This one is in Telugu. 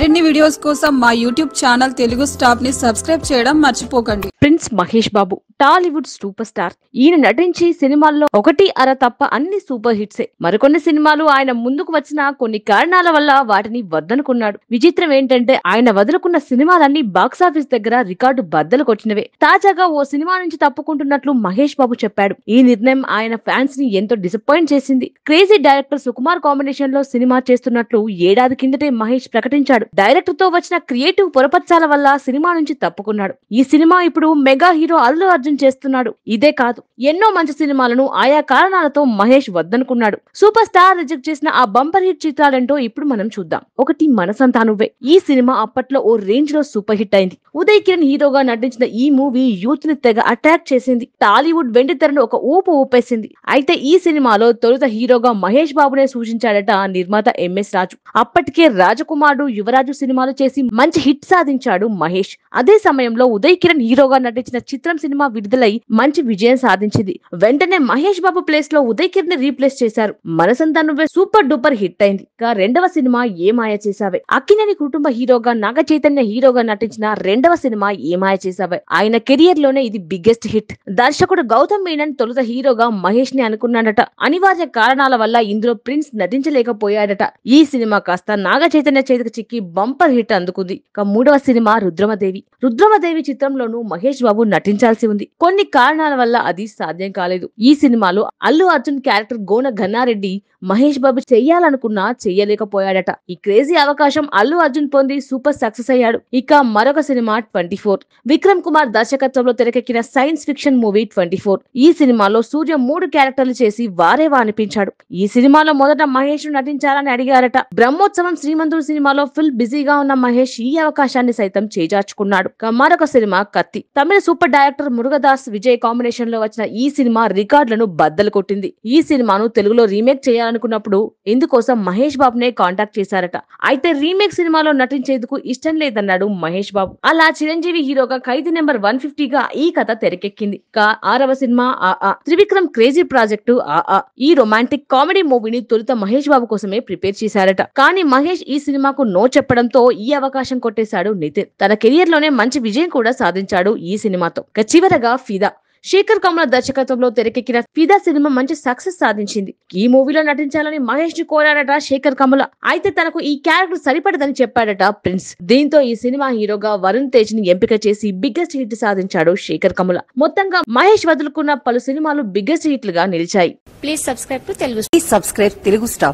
మరిన్ని వీడియోస్ కోసం మా యూట్యూబ్ ఛానల్ తెలుగు స్టాప్ ని సబ్స్క్రైబ్ చేయడం మర్చిపోకండి prince Mahesh Babu Tollywood super star ఈయన నటించి సినిమాల్లో ఒకటి అర తప్ప అన్ని సూపర్ హిట్సే మరికొన్ని సినిమాలు ఆయన ముందుకు వచ్చిన కొన్ని కారణాల వల్ల వాటిని వద్దనుకున్నాడు విచిత్రం ఏంటంటే ఆయన వదులుకున్న సినిమాలన్నీ బాక్సాఫీస్ దగ్గర రికార్డు బద్దలు కొట్టినవే తాజాగా ఓ సినిమా నుంచి తప్పుకుంటున్నట్లు మహేష్ బాబు చెప్పాడు ఈ నిర్ణయం ఆయన ఫ్యాన్స్ ని ఎంతో డిసప్పాయింట్ చేసింది క్రేజీ డైరెక్టర్ సుకుమార్ కాంబినేషన్ లో సినిమా చేస్తున్నట్లు ఏడాది కిందటే మహేష్ ప్రకటించాడు చేశాడు డైరెక్టర్ తో వచ్చిన క్రియేటివ్ పొరపచ్చాల వల్ల సినిమా నుంచి తప్పుకున్నాడు ఈ సినిమా ఇప్పుడు మెగా హీరో అల్లు అర్జున్ చేస్తున్నాడు ఇదే కాదు ఎన్నో మంచి సినిమాలను ఆయా కారణాలతో మహేష్ వద్దనుకున్నాడు సూపర్ స్టార్ రిజెక్ట్ చేసిన ఆ బంపర్ హిట్ చిత్రాలేంటో ఇప్పుడు మనం చూద్దాం ఒకటి మనసంతా నువ్వే ఈ సినిమా అప్పట్లో ఓ రేంజ్ లో సూపర్ హిట్ అయింది ఉదయ్ కిరణ్ హీరోగా నటించిన ఈ మూవీ యూత్ ని తెగ అట్రాక్ట్ చేసింది టాలీవుడ్ వెండి తెరను ఒక ఊపు ఊపేసింది అయితే ఈ సినిమాలో తొలుత హీరోగా మహేష్ బాబునే సూచించాడట నిర్మాత ఎంఎస్ రాజు అప్పటికే రాజకుమారుడు యువరాజు సినిమాలు చేసి మంచి హిట్ సాధించాడు మహేష్ అదే సమయంలో ఉదయ్ కిరణ్ హీరోగా నటించిన చిత్రం సినిమా విడుదలై మంచి విజయం సాధించింది వెంటనే మహేష్ బాబు ప్లేస్ లో ఉదయ్ కిరణ్ ని రీప్లేస్ చేశారు మనసంతా నువ్వే సూపర్ డూపర్ హిట్ అయింది రెండవ సినిమా ఏ మాయ చేశావే అక్కినేని కుటుంబ హీరోగా నాగ చైతన్య హీరోగా నటించిన రెండు రెండవ సినిమా ఏమాయ చేసావే ఆయన కెరియర్ లోనే ఇది బిగ్గెస్ట్ హిట్ దర్శకుడు గౌతమ్ మీనన్ తొలుత హీరోగా మహేష్ ని అనుకున్నాడట అనివార్య కారణాల వల్ల ఇందులో ప్రిన్స్ నటించలేకపోయాడట ఈ సినిమా కాస్త నాగ చైతన్య చేతికి చిక్కి బంపర్ హిట్ అందుకుంది ఇక మూడవ సినిమా రుద్రమదేవి రుద్రమదేవి చిత్రంలోనూ మహేష్ బాబు నటించాల్సి ఉంది కొన్ని కారణాల వల్ల అది సాధ్యం కాలేదు ఈ సినిమాలో అల్లు అర్జున్ క్యారెక్టర్ గోన ఘన్నారెడ్డి మహేష్ బాబు చెయ్యాలనుకున్నా చెయ్యలేకపోయాడట ఈ క్రేజీ అవకాశం అల్లు అర్జున్ పొంది సూపర్ సక్సెస్ అయ్యాడు ఇక మరొక cinema cinema twenty four Vikram Kumar దర్శకత్వంలో తెరకెక్కిన science fiction movie twenty four ఈ సినిమాలో సూర్య మూడు క్యారెక్టర్లు చేసి వారే అనిపించాడు ఈ సినిమాలో మొదట మహేష్ నటించాలని అడిగారట బ్రహ్మోత్సవం శ్రీమంతుడు సినిమాలో ఫుల్ బిజీగా ఉన్న మహేష్ ఈ అవకాశాన్ని సైతం చేజార్చుకున్నాడు మరొక సినిమా కత్తి తమిళ super director Murugadoss Vijay combination లో వచ్చిన ఈ సినిమా రికార్డులను బద్దలు కొట్టింది ఈ సినిమాను తెలుగులో రీమేక్ చేయాలనుకున్నప్పుడు ఇందుకోసం మహేష్ బాబునే కాంటాక్ట్ చేశారట అయితే రీమేక్ సినిమాలో నటించేందుకు ఇష్టం లేదన్నాడు మహేష్ బాబు అలా అలా చిరంజీవి హీరోగా ఖైదీ నెంబర్ వన్ గా ఈ కథ తెరకెక్కింది ఆరవ సినిమా ఆ త్రివిక్రమ్ క్రేజీ ప్రాజెక్టు ఆ ఈ రొమాంటిక్ కామెడీ మూవీని తొలుత మహేష్ బాబు కోసమే ప్రిపేర్ చేశారట కానీ మహేష్ ఈ సినిమాకు నో చెప్పడంతో ఈ అవకాశం కొట్టేశాడు నితిన్ తన కెరియర్ లోనే మంచి విజయం కూడా సాధించాడు ఈ సినిమాతో చివరగా ఫిదా శేఖర్ కమల దర్శకత్వంలో తెరకెక్కిన ఫిదా సినిమా మంచి సక్సెస్ సాధించింది ఈ మూవీలో నటించాలని మహేష్ ను కోరాడట శేఖర్ కమల అయితే తనకు ఈ క్యారెక్టర్ సరిపడదని చెప్పాడట ప్రిన్స్ దీంతో ఈ సినిమా హీరోగా వరుణ్ తేజ్ ని ఎంపిక చేసి బిగ్గెస్ట్ హిట్ సాధించాడు శేఖర్ కమల మొత్తంగా మహేష్ వదులుకున్న పలు సినిమాలు బిగ్గెస్ట్ హిట్లుగా నిలిచాయి please subscribe to subscribe Telugu stop